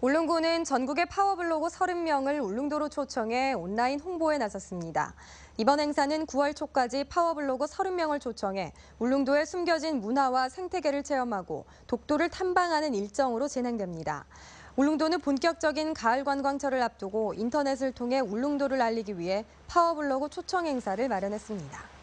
울릉구는 전국의 파워블로거 30명을 울릉도로 초청해 온라인 홍보에 나섰습니다. 이번 행사는 9월 초까지 파워블로거 30명을 초청해 울릉도의 숨겨진 문화와 생태계를 체험하고 독도를 탐방하는 일정으로 진행됩니다. 울릉도는 본격적인 가을 관광철을 앞두고 인터넷을 통해 울릉도를 알리기 위해 파워블로거 초청 행사를 마련했습니다.